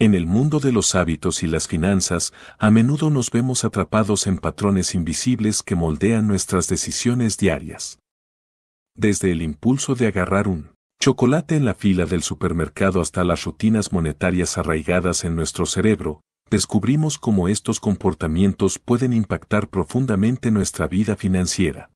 En el mundo de los hábitos y las finanzas, a menudo nos vemos atrapados en patrones invisibles que moldean nuestras decisiones diarias. Desde el impulso de agarrar un chocolate en la fila del supermercado hasta las rutinas monetarias arraigadas en nuestro cerebro, descubrimos cómo estos comportamientos pueden impactar profundamente nuestra vida financiera.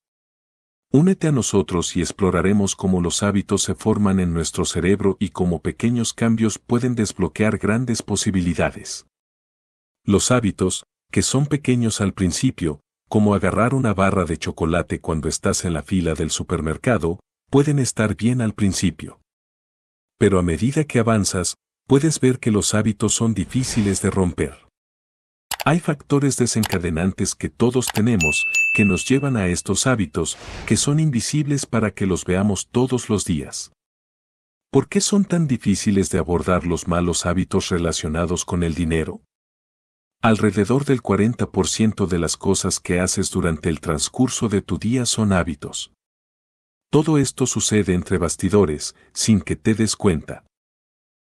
Únete a nosotros y exploraremos cómo los hábitos se forman en nuestro cerebro y cómo pequeños cambios pueden desbloquear grandes posibilidades. Los hábitos, que son pequeños al principio, como agarrar una barra de chocolate cuando estás en la fila del supermercado, pueden estar bien al principio. Pero a medida que avanzas, puedes ver que los hábitos son difíciles de romper. Hay factores desencadenantes que todos tenemos, que nos llevan a estos hábitos, que son invisibles para que los veamos todos los días. ¿Por qué son tan difíciles de abordar los malos hábitos relacionados con el dinero? Alrededor del 40% de las cosas que haces durante el transcurso de tu día son hábitos. Todo esto sucede entre bastidores, sin que te des cuenta.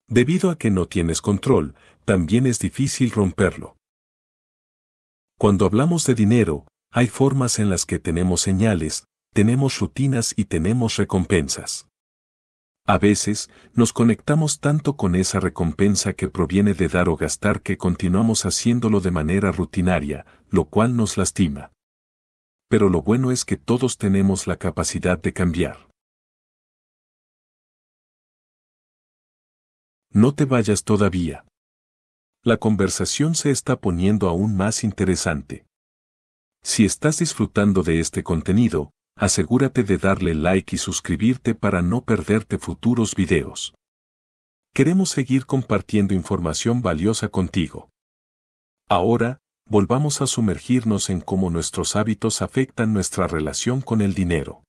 Debido a que no tienes control, también es difícil romperlo. Cuando hablamos de dinero, hay formas en las que tenemos señales, tenemos rutinas y tenemos recompensas. A veces, nos conectamos tanto con esa recompensa que proviene de dar o gastar que continuamos haciéndolo de manera rutinaria, lo cual nos lastima. Pero lo bueno es que todos tenemos la capacidad de cambiar. No te vayas todavía la conversación se está poniendo aún más interesante. Si estás disfrutando de este contenido, asegúrate de darle like y suscribirte para no perderte futuros videos. Queremos seguir compartiendo información valiosa contigo. Ahora, volvamos a sumergirnos en cómo nuestros hábitos afectan nuestra relación con el dinero.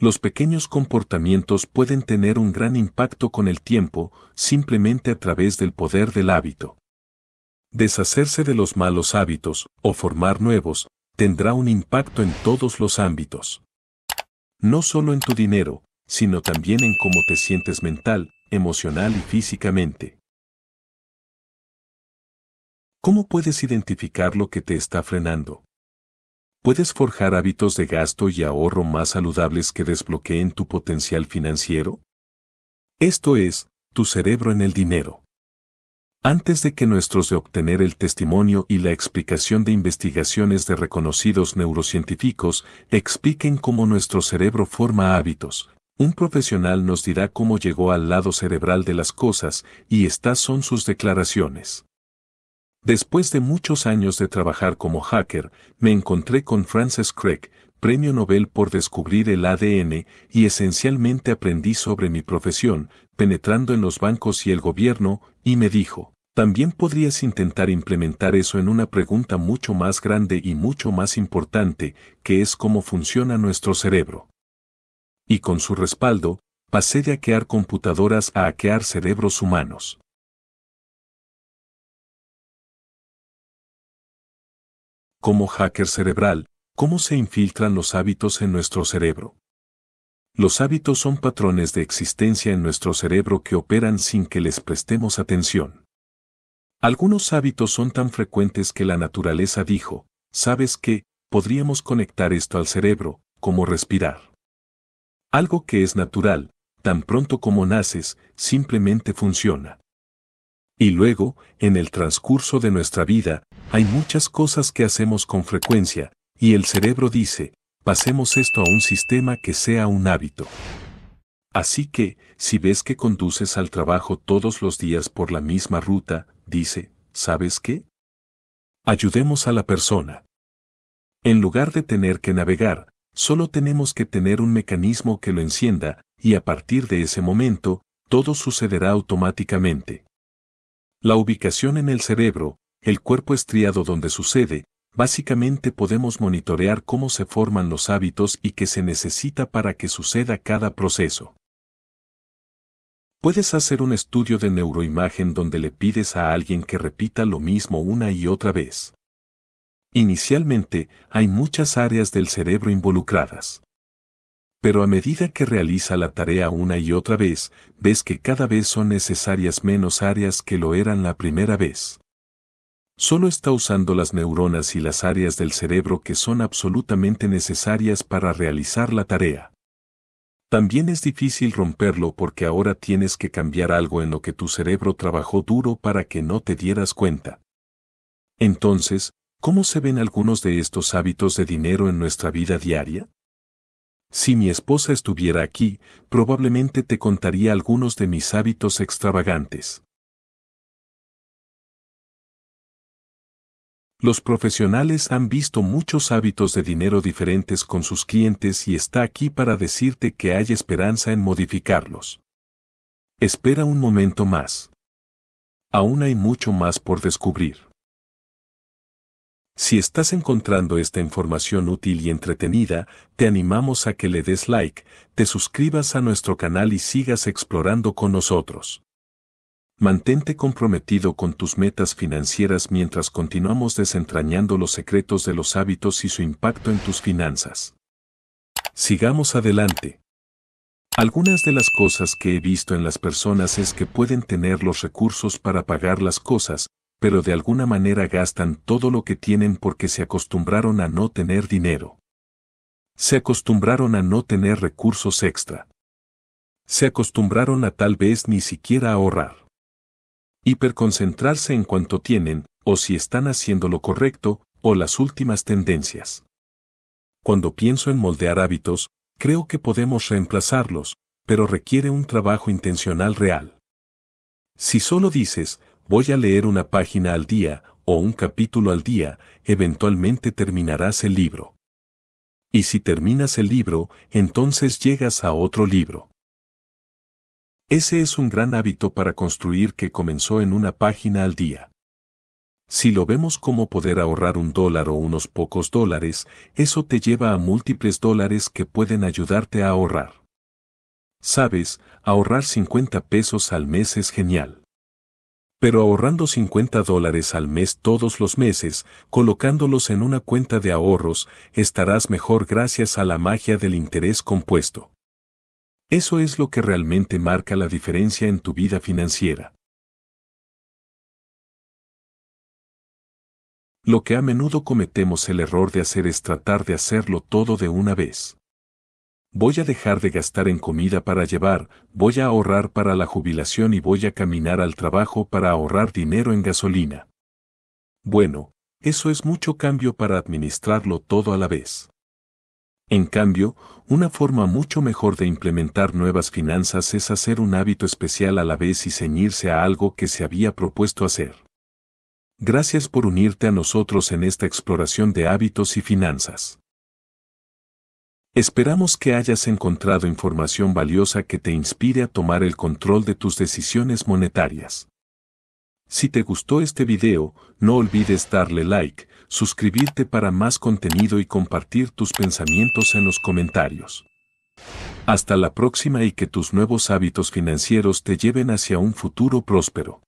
Los pequeños comportamientos pueden tener un gran impacto con el tiempo, simplemente a través del poder del hábito. Deshacerse de los malos hábitos, o formar nuevos, tendrá un impacto en todos los ámbitos. No solo en tu dinero, sino también en cómo te sientes mental, emocional y físicamente. ¿Cómo puedes identificar lo que te está frenando? puedes forjar hábitos de gasto y ahorro más saludables que desbloqueen tu potencial financiero? Esto es, tu cerebro en el dinero. Antes de que nuestros de obtener el testimonio y la explicación de investigaciones de reconocidos neurocientíficos expliquen cómo nuestro cerebro forma hábitos, un profesional nos dirá cómo llegó al lado cerebral de las cosas y estas son sus declaraciones. Después de muchos años de trabajar como hacker, me encontré con Francis Craig, premio Nobel por descubrir el ADN, y esencialmente aprendí sobre mi profesión, penetrando en los bancos y el gobierno, y me dijo, también podrías intentar implementar eso en una pregunta mucho más grande y mucho más importante, que es cómo funciona nuestro cerebro. Y con su respaldo, pasé de hackear computadoras a hackear cerebros humanos. como hacker cerebral, cómo se infiltran los hábitos en nuestro cerebro. Los hábitos son patrones de existencia en nuestro cerebro que operan sin que les prestemos atención. Algunos hábitos son tan frecuentes que la naturaleza dijo, ¿sabes qué? Podríamos conectar esto al cerebro, como respirar. Algo que es natural, tan pronto como naces, simplemente funciona. Y luego, en el transcurso de nuestra vida, hay muchas cosas que hacemos con frecuencia, y el cerebro dice, pasemos esto a un sistema que sea un hábito. Así que, si ves que conduces al trabajo todos los días por la misma ruta, dice, ¿sabes qué? Ayudemos a la persona. En lugar de tener que navegar, solo tenemos que tener un mecanismo que lo encienda, y a partir de ese momento, todo sucederá automáticamente. La ubicación en el cerebro, el cuerpo estriado donde sucede, básicamente podemos monitorear cómo se forman los hábitos y qué se necesita para que suceda cada proceso. Puedes hacer un estudio de neuroimagen donde le pides a alguien que repita lo mismo una y otra vez. Inicialmente, hay muchas áreas del cerebro involucradas pero a medida que realiza la tarea una y otra vez, ves que cada vez son necesarias menos áreas que lo eran la primera vez. Solo está usando las neuronas y las áreas del cerebro que son absolutamente necesarias para realizar la tarea. También es difícil romperlo porque ahora tienes que cambiar algo en lo que tu cerebro trabajó duro para que no te dieras cuenta. Entonces, ¿cómo se ven algunos de estos hábitos de dinero en nuestra vida diaria? Si mi esposa estuviera aquí, probablemente te contaría algunos de mis hábitos extravagantes. Los profesionales han visto muchos hábitos de dinero diferentes con sus clientes y está aquí para decirte que hay esperanza en modificarlos. Espera un momento más. Aún hay mucho más por descubrir. Si estás encontrando esta información útil y entretenida, te animamos a que le des like, te suscribas a nuestro canal y sigas explorando con nosotros. Mantente comprometido con tus metas financieras mientras continuamos desentrañando los secretos de los hábitos y su impacto en tus finanzas. Sigamos adelante. Algunas de las cosas que he visto en las personas es que pueden tener los recursos para pagar las cosas, pero de alguna manera gastan todo lo que tienen porque se acostumbraron a no tener dinero. Se acostumbraron a no tener recursos extra. Se acostumbraron a tal vez ni siquiera ahorrar. Hiperconcentrarse en cuanto tienen, o si están haciendo lo correcto, o las últimas tendencias. Cuando pienso en moldear hábitos, creo que podemos reemplazarlos, pero requiere un trabajo intencional real. Si solo dices, voy a leer una página al día o un capítulo al día, eventualmente terminarás el libro. Y si terminas el libro, entonces llegas a otro libro. Ese es un gran hábito para construir que comenzó en una página al día. Si lo vemos como poder ahorrar un dólar o unos pocos dólares, eso te lleva a múltiples dólares que pueden ayudarte a ahorrar. Sabes, ahorrar 50 pesos al mes es genial pero ahorrando 50 dólares al mes todos los meses, colocándolos en una cuenta de ahorros, estarás mejor gracias a la magia del interés compuesto. Eso es lo que realmente marca la diferencia en tu vida financiera. Lo que a menudo cometemos el error de hacer es tratar de hacerlo todo de una vez voy a dejar de gastar en comida para llevar, voy a ahorrar para la jubilación y voy a caminar al trabajo para ahorrar dinero en gasolina. Bueno, eso es mucho cambio para administrarlo todo a la vez. En cambio, una forma mucho mejor de implementar nuevas finanzas es hacer un hábito especial a la vez y ceñirse a algo que se había propuesto hacer. Gracias por unirte a nosotros en esta exploración de hábitos y finanzas. Esperamos que hayas encontrado información valiosa que te inspire a tomar el control de tus decisiones monetarias. Si te gustó este video, no olvides darle like, suscribirte para más contenido y compartir tus pensamientos en los comentarios. Hasta la próxima y que tus nuevos hábitos financieros te lleven hacia un futuro próspero.